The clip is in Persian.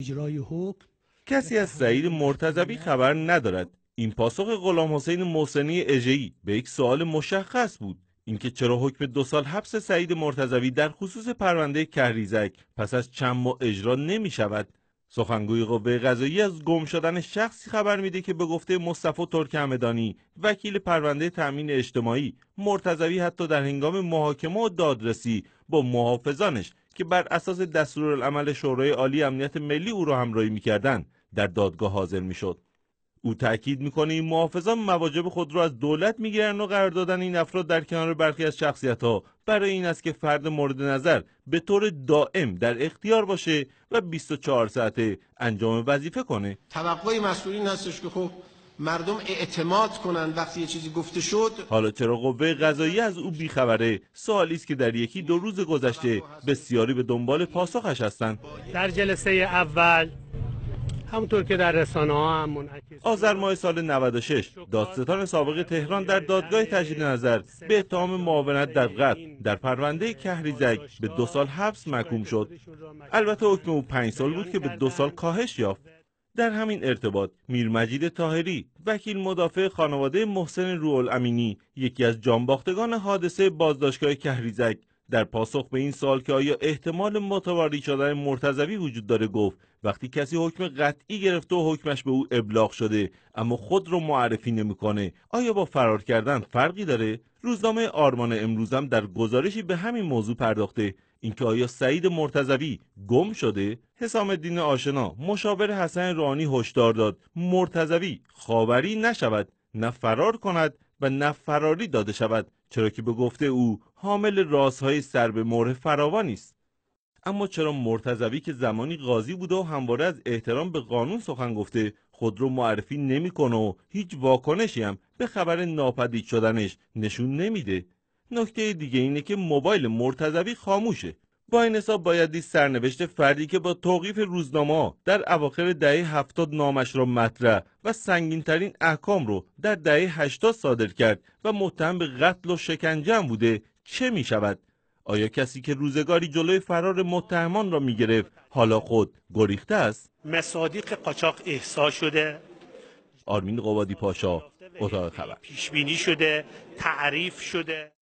اجرای کسی از سعید مرتضوی خبر ندارد این پاسخ غلام حسین محسنی اجهی به یک سوال مشخص بود اینکه چرا حکم دو سال حبس سعید مرتضوی در خصوص پرونده کهریزک پس از چند ماه اجرا نمی شود سخنگوی قوه قضایی از گم شدن شخصی خبر میده که به گفته مصطفی ترک همدانی وکیل پرونده تأمین اجتماعی مرتضوی حتی در هنگام محاکمه و دادرسی با محافظانش که بر اساس دستورالعمل شورای عالی امنیت ملی او را همراهی میکردند در دادگاه حاضر میشد او تاکید میکنه این محافظان مواجب خود را از دولت میگیرند و قرار دادن این افراد در کنار برخی از شخصیت ها برای این است که فرد مورد نظر به طور دائم در اختیار باشه و 24 ساعته انجام وظیفه کنه توقع مسئولین هستش که خب مردم اعتماد کنند وقتی یه چیزی گفته شد حالا چرا قوه قضایی از او بیخبره سوالی است که در یکی دو روز گذشته بسیاری به دنبال پاسخش هستند در جلسه اول همونطور که در رسانه ها هم منعکس آذر ماه سال 96 دادستان سابق تهران در دادگاه تجدید نظر به اتهام معاونت در قتل در پرونده کهریزک به دو سال حبس محکوم شد البته حکم او پنج سال بود که به دو سال کاهش یافت در همین ارتباط میرمجید تاهری وکیل مدافع خانواده محسن روحالامینی یکی از جانباختگان حادثه بازداشتگاه کهریزک در پاسخ به این سال که آیا احتمال متواری شدن مرتضوی وجود داره گفت وقتی کسی حکم قطعی گرفته و حکمش به او ابلاغ شده اما خود رو معرفی نمیکنه آیا با فرار کردن فرقی داره روزنامه آرمان امروزم در گزارشی به همین موضوع پرداخته اینکه آیا سعید مرتضوی گم شده حسام الدین آشنا مشاور حسن رانی هشدار داد مرتضوی خاوری نشود نه فرار کند و نه فراری داده شود چرا که به گفته او حامل رازهای سر به مهر فراوانی است اما چرا مرتضوی که زمانی قاضی بوده و همواره از احترام به قانون سخن گفته خود رو معرفی نمیکنه و هیچ واکنشی هم به خبر ناپدید شدنش نشون نمیده نکته دیگه اینه که موبایل مرتضوی خاموشه با این حساب باید دید سرنوشت فردی که با توقیف روزنامه در اواخر دهه هفتاد نامش را مطرح و سنگینترین احکام رو در دهه هشتاد صادر کرد و متهم به قتل و شکنجه بوده چه می شود؟ آیا کسی که روزگاری جلوی فرار متهمان را می گرفت حالا خود گریخته است؟ مصادیق قاچاق احسا شده آرمین قوادی پاشا اتاق خبر پیش بینی شده تعریف شده